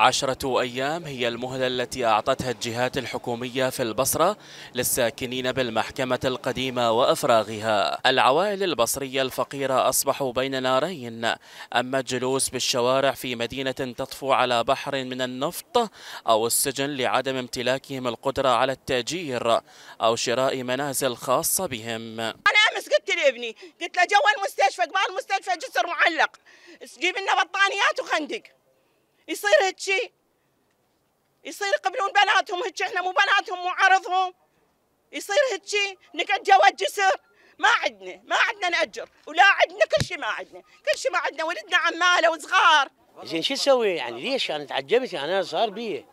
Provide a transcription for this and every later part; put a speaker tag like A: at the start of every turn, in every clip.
A: عشرة أيام هي المهلة التي أعطتها الجهات الحكومية في البصرة للساكنين بالمحكمة القديمة وأفراغها العوائل البصرية الفقيرة أصبحوا بين نارين أما الجلوس بالشوارع في مدينة تطفو على بحر من النفط أو السجن لعدم امتلاكهم القدرة على التأجير أو شراء منازل خاصة بهم أنا
B: أمس قلت لابني قلت له جوا المستشفى قبال المستشفى جسر معلق جيب لنا بطانيات وخندق يصير هالشي يصير يقبلون بناتهم هيك احنا مو بناتهم مو عرضهم يصير هالشي نقعد جوا الجسر ما عندنا ما عندنا ناجر ولا عندنا كل شيء ما عندنا كل شيء ما عندنا ولدنا عماله
C: وصغار زين شو تسوي يعني ليش انا تعجبت يعني انا صار بي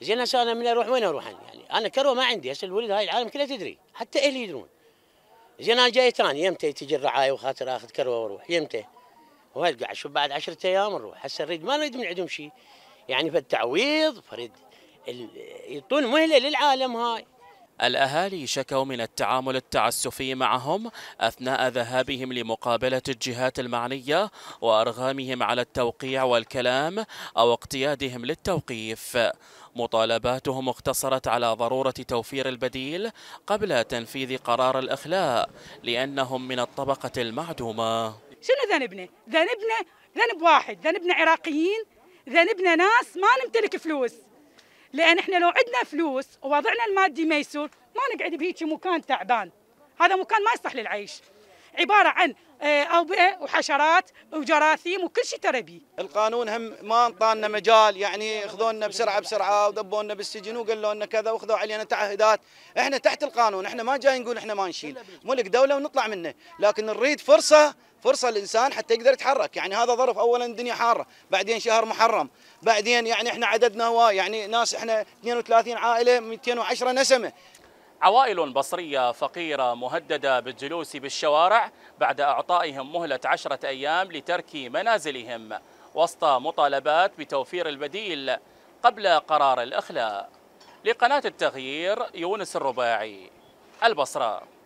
C: زين هسه انا من اروح وين اروح أنا يعني انا كروه ما عندي هسه الولد هاي العالم كلها تدري حتى اهلي يدرون زين انا جاي ثاني يمتى تجي الرعايه وخاطر اخذ كروه واروح يمتى وهل قاعد شوف بعد عشرة ايام نروح هسه نريد ما نريد من عندهم شيء يعني فالتعويض فريد يعطون مهله للعالم هاي
A: الأهالي شكوا من التعامل التعسفي معهم أثناء ذهابهم لمقابلة الجهات المعنية وأرغامهم على التوقيع والكلام أو اقتيادهم للتوقيف مطالباتهم اقتصرت على ضرورة توفير البديل قبل تنفيذ قرار الإخلاء لأنهم من الطبقة المعدومة
D: شنو ذنبنا؟ ذنبنا ذنب واحد، ذنبنا عراقيين، ذنبنا ناس ما نمتلك فلوس. لان احنا لو عندنا فلوس ووضعنا المادي ميسور ما نقعد بهيك مكان تعبان. هذا مكان ما يصلح للعيش. عباره عن آه،
E: اوبئه وحشرات وجراثيم وكل شيء ترى بيه. القانون هم ما انطانا مجال يعني خذونا بسرعه بسرعه ودبونا بالسجن وقالوا لنا كذا واخذوا علينا تعهدات، احنا تحت القانون، احنا ما جاي نقول احنا ما نشيل، ملك دوله ونطلع منه، لكن نريد فرصه فرصه للانسان حتى يقدر يتحرك يعني هذا ظرف اولا الدنيا حاره بعدين شهر محرم بعدين يعني احنا عددنا هواي يعني ناس احنا 32 عائله 210 نسمه
A: عوائل بصرية فقيرة مهددة بالجلوس بالشوارع بعد أعطائهم مهلة عشرة أيام لترك منازلهم وسط مطالبات بتوفير البديل قبل قرار الإخلاء لقناة التغيير يونس الرباعي البصره